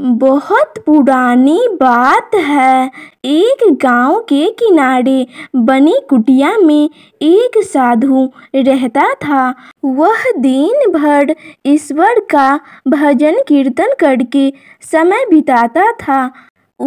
बहुत पुरानी बात है एक गांव के किनारे बनी कुटिया में एक साधु रहता था वह दिन भर ईश्वर का भजन कीर्तन करके समय बिताता था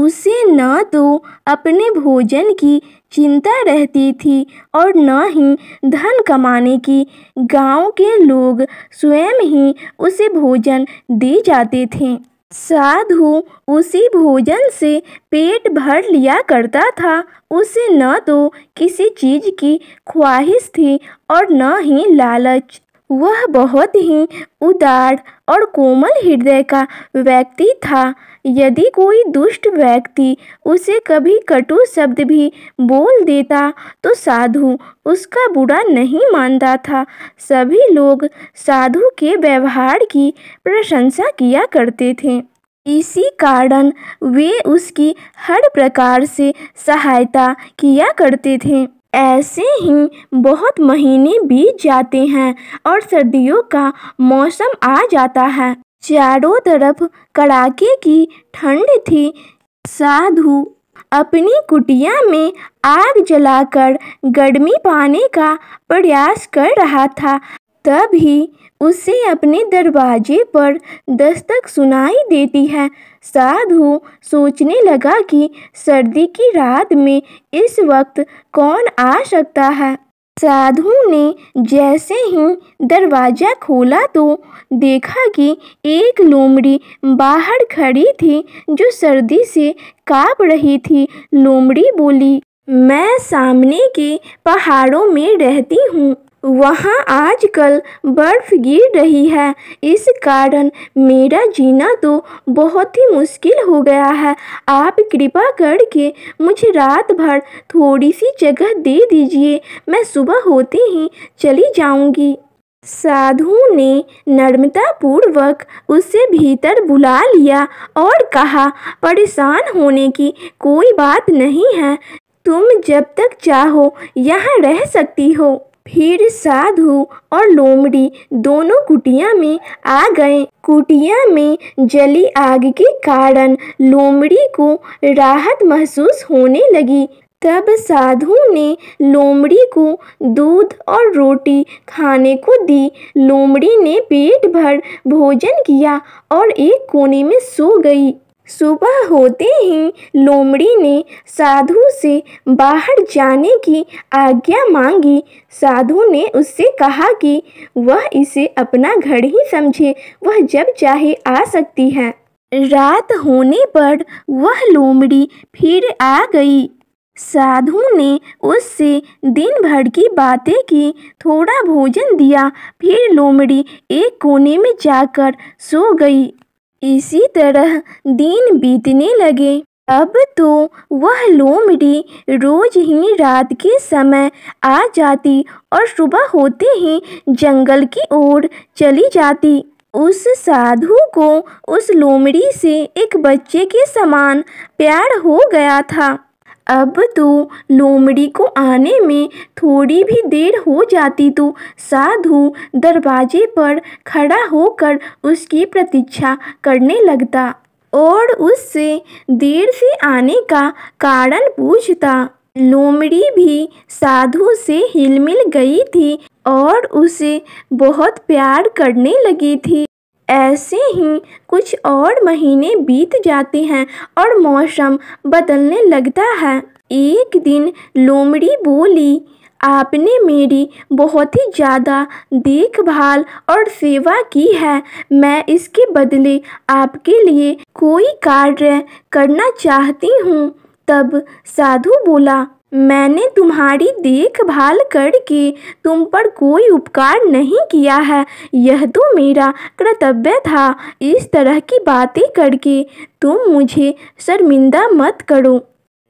उसे न तो अपने भोजन की चिंता रहती थी और न ही धन कमाने की गांव के लोग स्वयं ही उसे भोजन दे जाते थे साधु उसी भोजन से पेट भर लिया करता था उसे न तो किसी चीज़ की ख्वाहिश थी और न ही लालच वह बहुत ही उदार और कोमल हृदय का व्यक्ति था यदि कोई दुष्ट व्यक्ति उसे कभी कटु शब्द भी बोल देता तो साधु उसका बुरा नहीं मानता था सभी लोग साधु के व्यवहार की प्रशंसा किया करते थे इसी कारण वे उसकी हर प्रकार से सहायता किया करते थे ऐसे ही बहुत महीने बीत जाते हैं और सर्दियों का मौसम आ जाता है चारों तरफ कड़ाके की ठंड थी साधु अपनी कुटिया में आग जलाकर गर्मी पाने का प्रयास कर रहा था तब ही उसे अपने दरवाजे पर दस्तक सुनाई देती है साधु सोचने लगा कि सर्दी की रात में इस वक्त कौन आ सकता है साधु ने जैसे ही दरवाज़ा खोला तो देखा कि एक लोमड़ी बाहर खड़ी थी जो सर्दी से काँप रही थी लोमड़ी बोली मैं सामने के पहाड़ों में रहती हूँ वहाँ आजकल बर्फ़ गिर रही है इस कारण मेरा जीना तो बहुत ही मुश्किल हो गया है आप कृपा करके मुझे रात भर थोड़ी सी जगह दे दीजिए मैं सुबह होते ही चली जाऊँगी साधु ने पूर्वक उसे भीतर बुला लिया और कहा परेशान होने की कोई बात नहीं है तुम जब तक चाहो यहाँ रह सकती हो फिर साधु और लोमड़ी दोनों कुटिया में आ गए कुटिया में जली आग के कारण लोमड़ी को राहत महसूस होने लगी तब साधु ने लोमड़ी को दूध और रोटी खाने को दी लोमड़ी ने पेट भर भोजन किया और एक कोने में सो गई सुबह होते ही लोमड़ी ने साधु से बाहर जाने की आज्ञा मांगी साधु ने उससे कहा कि वह इसे अपना घर ही समझे वह जब चाहे आ सकती है रात होने पर वह लोमड़ी फिर आ गई साधु ने उससे दिन भर की बातें की थोड़ा भोजन दिया फिर लोमड़ी एक कोने में जाकर सो गई इसी तरह दिन बीतने लगे अब तो वह लोमड़ी रोज ही रात के समय आ जाती और सुबह होते ही जंगल की ओर चली जाती उस साधु को उस लोमड़ी से एक बच्चे के समान प्यार हो गया था अब तो लोमड़ी को आने में थोड़ी भी देर हो जाती तो साधु दरवाजे पर खड़ा होकर उसकी प्रतीक्षा करने लगता और उससे देर से आने का कारण पूछता लोमड़ी भी साधु से हिलमिल गई थी और उसे बहुत प्यार करने लगी थी ऐसे ही कुछ और महीने बीत जाते हैं और मौसम बदलने लगता है एक दिन लोमड़ी बोली आपने मेरी बहुत ही ज़्यादा देखभाल और सेवा की है मैं इसके बदले आपके लिए कोई कार्य करना चाहती हूँ तब साधु बोला मैंने तुम्हारी देखभाल करके तुम पर कोई उपकार नहीं किया है यह तो मेरा कर्तव्य था इस तरह की बातें करके तुम मुझे शर्मिंदा मत करो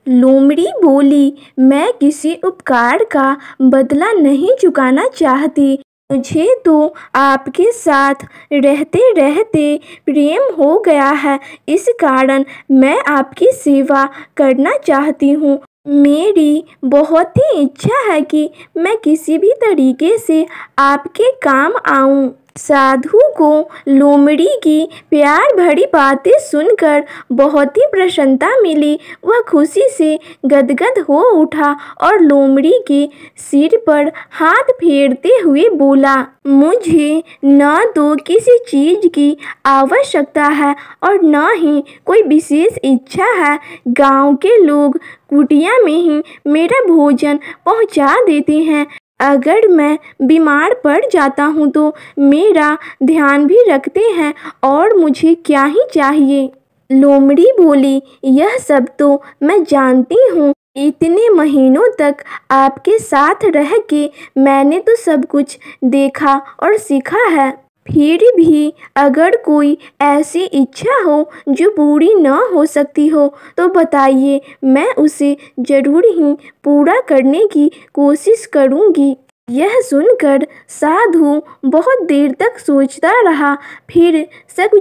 लोमड़ी बोली मैं किसी उपकार का बदला नहीं चुकाना चाहती मुझे तो आपके साथ रहते रहते प्रेम हो गया है इस कारण मैं आपकी सेवा करना चाहती हूँ मेरी बहुत ही इच्छा है कि मैं किसी भी तरीके से आपके काम आऊँ साधु को लोमड़ी की प्यार भरी बातें सुनकर बहुत ही प्रसन्नता मिली वह खुशी से गदगद हो उठा और लोमड़ी के सिर पर हाथ फेरते हुए बोला मुझे न तो किसी चीज़ की आवश्यकता है और न ही कोई विशेष इच्छा है गांव के लोग कुटिया में ही मेरा भोजन पहुंचा देते हैं अगर मैं बीमार पड़ जाता हूँ तो मेरा ध्यान भी रखते हैं और मुझे क्या ही चाहिए लोमड़ी बोली यह सब तो मैं जानती हूँ इतने महीनों तक आपके साथ रह के मैंने तो सब कुछ देखा और सीखा है फिर भी अगर कोई ऐसी इच्छा हो जो पूरी ना हो सकती हो तो बताइए मैं उसे ज़रूर ही पूरा करने की कोशिश करूँगी यह सुनकर साधु बहुत देर तक सोचता रहा फिर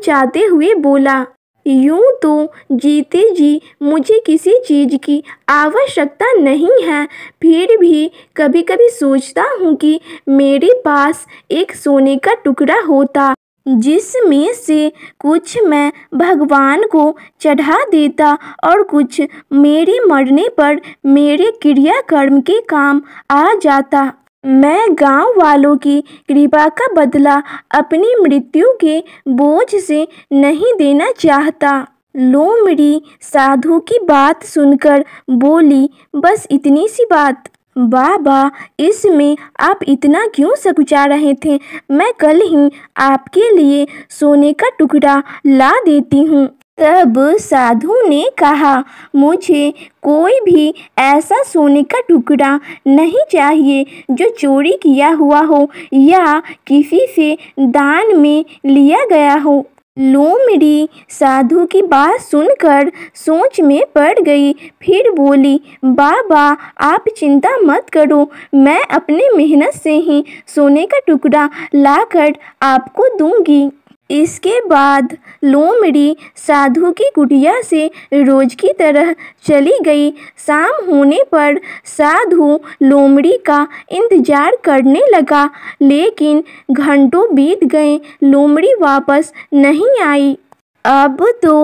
जाते हुए बोला यूँ तो जीते जी मुझे किसी चीज़ की आवश्यकता नहीं है फिर भी कभी कभी सोचता हूँ कि मेरे पास एक सोने का टुकड़ा होता जिसमें से कुछ मैं भगवान को चढ़ा देता और कुछ मेरे मरने पर मेरे क्रियाकर्म के काम आ जाता मैं गाँव वालों की कृपा का बदला अपनी मृत्यु के बोझ से नहीं देना चाहता लोमड़ी साधु की बात सुनकर बोली बस इतनी सी बात बाबा इसमें आप इतना क्यों सकुचा रहे थे मैं कल ही आपके लिए सोने का टुकड़ा ला देती हूँ तब साधु ने कहा मुझे कोई भी ऐसा सोने का टुकड़ा नहीं चाहिए जो चोरी किया हुआ हो या किसी से दान में लिया गया हो लोमड़ी साधु की बात सुनकर सोच में पड़ गई फिर बोली बाबा आप चिंता मत करो मैं अपने मेहनत से ही सोने का टुकड़ा लाकर आपको दूंगी इसके बाद लोमड़ी साधु की कुटिया से रोज की तरह चली गई शाम होने पर साधु लोमड़ी का इंतजार करने लगा लेकिन घंटों बीत गए लोमड़ी वापस नहीं आई अब तो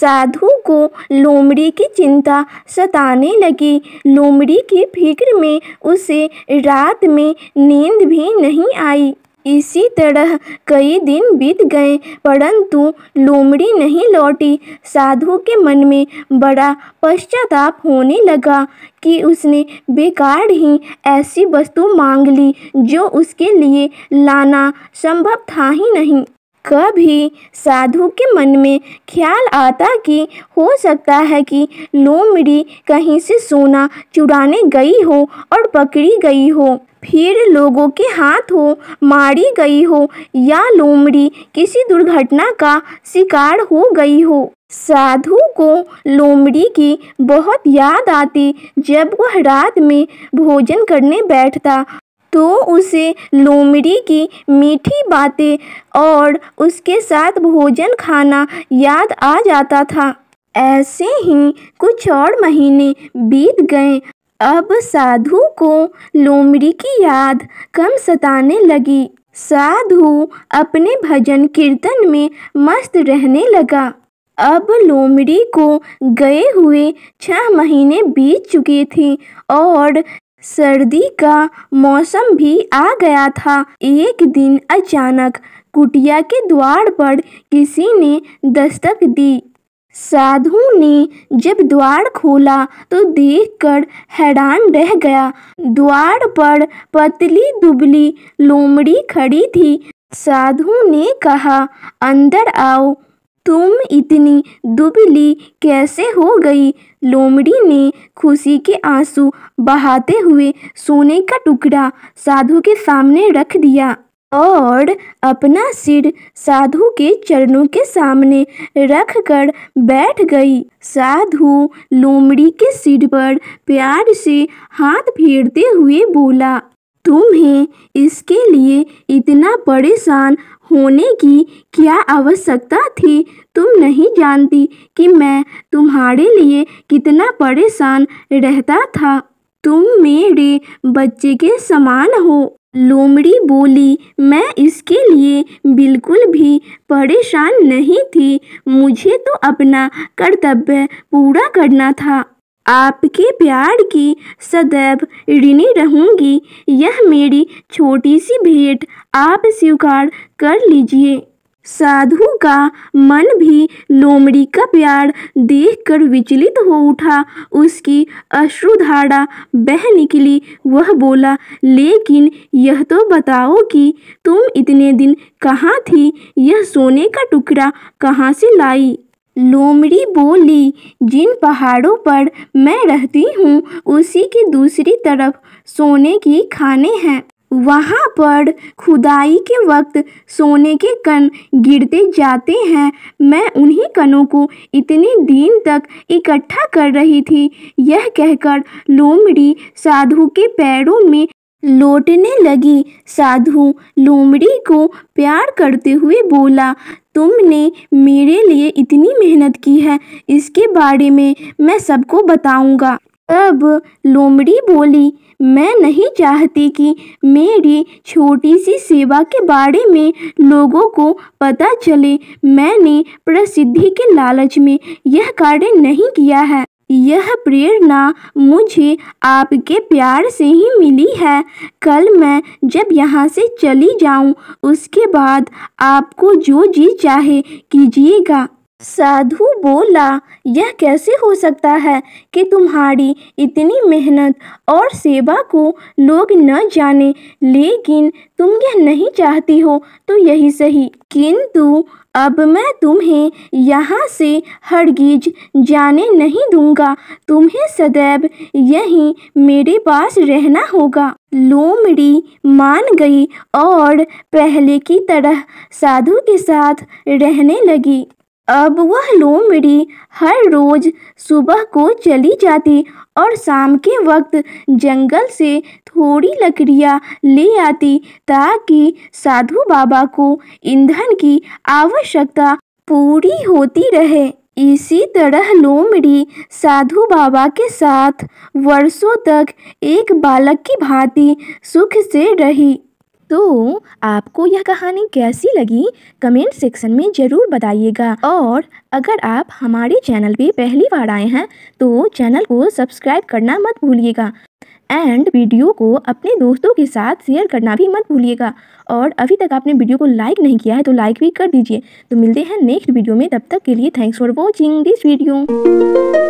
साधु को लोमड़ी की चिंता सताने लगी लोमड़ी की फिक्र में उसे रात में नींद भी नहीं आई इसी तरह कई दिन बीत गए परंतु लोमड़ी नहीं लौटी साधु के मन में बड़ा पश्चाताप होने लगा कि उसने बेकार ही ऐसी वस्तु मांग ली जो उसके लिए लाना संभव था ही नहीं कभी साधु के मन में ख्याल आता कि हो सकता है कि लोमड़ी कहीं से सोना चुराने गई हो और पकड़ी गई हो फिर लोगों के हाथ हो मारी गई हो या लोमड़ी किसी दुर्घटना का शिकार हो गई हो साधु को लोमड़ी की बहुत याद आती जब वह रात में भोजन करने बैठता तो उसे लोमड़ी की मीठी बातें और उसके साथ भोजन खाना याद आ जाता था ऐसे ही कुछ और महीने बीत गए अब साधु को लोमड़ी की याद कम सताने लगी साधु अपने भजन कीर्तन में मस्त रहने लगा अब लोमड़ी को गए हुए छह महीने बीत चुके थे और सर्दी का मौसम भी आ गया था एक दिन अचानक कुटिया के द्वार पर किसी ने दस्तक दी साधु ने जब द्वार खोला तो देखकर हैरान रह गया द्वार पर पतली दुबली लोमड़ी खड़ी थी साधु ने कहा अंदर आओ तुम इतनी दुबली कैसे हो गई लोमड़ी ने खुशी के आंसू बहाते हुए सोने का टुकड़ा साधु के सामने रख दिया और अपना सिर साधु के चरणों के सामने रख कर बैठ गई साधु लोमड़ी के सिर पर प्यार से हाथ फेरते हुए बोला तुम्हें इसके लिए इतना परेशान होने की क्या आवश्यकता थी तुम नहीं जानती कि मैं तुम्हारे लिए कितना परेशान रहता था तुम मेरे बच्चे के समान हो लोमड़ी बोली मैं इसके लिए बिल्कुल भी परेशान नहीं थी मुझे तो अपना कर्तव्य पूरा करना था आपके प्यार की सदैव ऋणी रहूंगी यह मेरी छोटी सी भेंट आप स्वीकार कर लीजिए साधु का मन भी लोमड़ी का प्यार देखकर विचलित हो उठा उसकी अश्रुधारा बह निकली वह बोला लेकिन यह तो बताओ कि तुम इतने दिन कहाँ थी यह सोने का टुकड़ा कहाँ से लाई लोमड़ी बोली जिन पहाड़ों पर मैं रहती हूँ उसी की दूसरी तरफ सोने की खाने हैं वहाँ पर खुदाई के वक्त सोने के कण गिरते जाते हैं मैं उन्हीं कणों को इतने दिन तक इकट्ठा कर रही थी यह कहकर लोमड़ी साधु के पैरों में लौटने लगी साधु लोमड़ी को प्यार करते हुए बोला तुमने मेरे लिए इतनी मेहनत की है इसके बारे में मैं सबको बताऊंगा अब लोमड़ी बोली मैं नहीं चाहती कि मेरी छोटी सी सेवा के बारे में लोगों को पता चले मैंने प्रसिद्धि के लालच में यह कार्य नहीं किया है यह प्रेरणा मुझे आपके प्यार से ही मिली है कल मैं जब यहाँ से चली जाऊँ उसके बाद आपको जो जी चाहे कीजिएगा साधु बोला यह कैसे हो सकता है कि तुम्हारी इतनी मेहनत और सेवा को लोग न जाने लेकिन तुम यह नहीं चाहती हो तो यही सही किंतु अब मैं तुम्हें यहाँ से हरगिज जाने नहीं दूंगा तुम्हें सदैव यहीं मेरे पास रहना होगा लोमड़ी मान गई और पहले की तरह साधु के साथ रहने लगी अब वह लोमड़ी हर रोज़ सुबह को चली जाती और शाम के वक्त जंगल से थोड़ी लकड़ियाँ ले आती ताकि साधु बाबा को ईंधन की आवश्यकता पूरी होती रहे इसी तरह लोमड़ी साधु बाबा के साथ वर्षों तक एक बालक की भांति सुख से रही तो आपको यह कहानी कैसी लगी कमेंट सेक्शन में ज़रूर बताइएगा और अगर आप हमारे चैनल पे पहली बार आए हैं तो चैनल को सब्सक्राइब करना मत भूलिएगा एंड वीडियो को अपने दोस्तों के साथ शेयर करना भी मत भूलिएगा और अभी तक आपने वीडियो को लाइक नहीं किया है तो लाइक भी कर दीजिए तो मिलते हैं नेक्स्ट वीडियो में तब तक के लिए thanks for watching this video